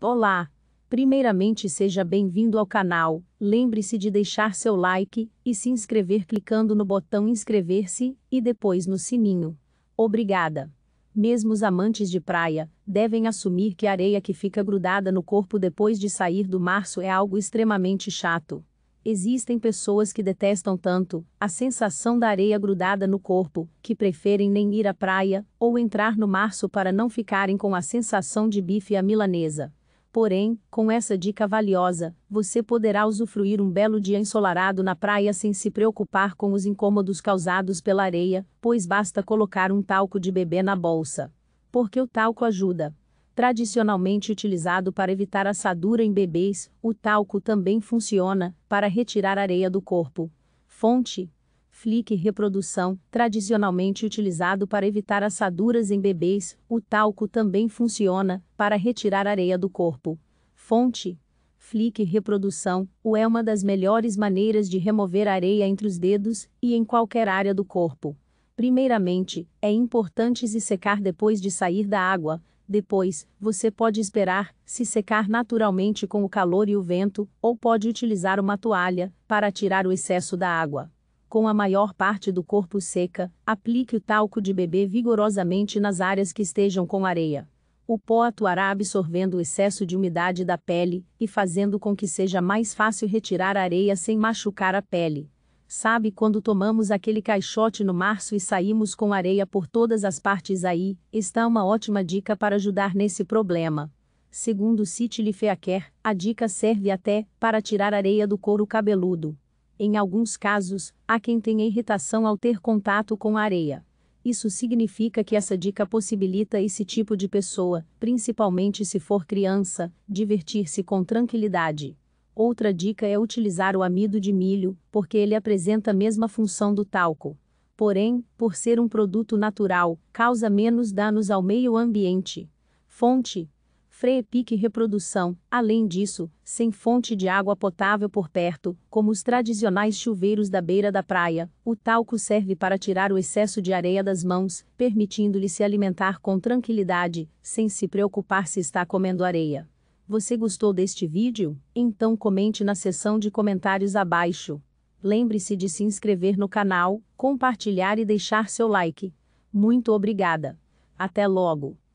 Olá! Primeiramente seja bem-vindo ao canal, lembre-se de deixar seu like e se inscrever clicando no botão inscrever-se e depois no sininho. Obrigada! Mesmo os amantes de praia devem assumir que a areia que fica grudada no corpo depois de sair do março é algo extremamente chato. Existem pessoas que detestam tanto a sensação da areia grudada no corpo, que preferem nem ir à praia ou entrar no março para não ficarem com a sensação de bife à milanesa. Porém, com essa dica valiosa, você poderá usufruir um belo dia ensolarado na praia sem se preocupar com os incômodos causados pela areia, pois basta colocar um talco de bebê na bolsa. Porque o talco ajuda. Tradicionalmente utilizado para evitar assadura em bebês, o talco também funciona para retirar areia do corpo. Fonte: flick reprodução, tradicionalmente utilizado para evitar assaduras em bebês, o talco também funciona para retirar areia do corpo. Fonte: Flick reprodução, o é uma das melhores maneiras de remover areia entre os dedos e em qualquer área do corpo. Primeiramente, é importante se secar depois de sair da água. Depois, você pode esperar se secar naturalmente com o calor e o vento, ou pode utilizar uma toalha para tirar o excesso da água com a maior parte do corpo seca, aplique o talco de bebê vigorosamente nas áreas que estejam com areia. O pó atuará absorvendo o excesso de umidade da pele e fazendo com que seja mais fácil retirar a areia sem machucar a pele. Sabe quando tomamos aquele caixote no março e saímos com areia por todas as partes aí? Está uma ótima dica para ajudar nesse problema. Segundo City Lifeacare, a dica serve até para tirar areia do couro cabeludo. Em alguns casos, há quem tenha irritação ao ter contato com a areia. Isso significa que essa dica possibilita esse tipo de pessoa, principalmente se for criança, divertir-se com tranquilidade. Outra dica é utilizar o amido de milho, porque ele apresenta a mesma função do talco. Porém, por ser um produto natural, causa menos danos ao meio ambiente. Fonte: pique, Reprodução, além disso, sem fonte de água potável por perto, como os tradicionais chuveiros da beira da praia, o talco serve para tirar o excesso de areia das mãos, permitindo-lhe se alimentar com tranquilidade, sem se preocupar se está comendo areia. Você gostou deste vídeo? Então comente na seção de comentários abaixo. Lembre-se de se inscrever no canal, compartilhar e deixar seu like. Muito obrigada. Até logo!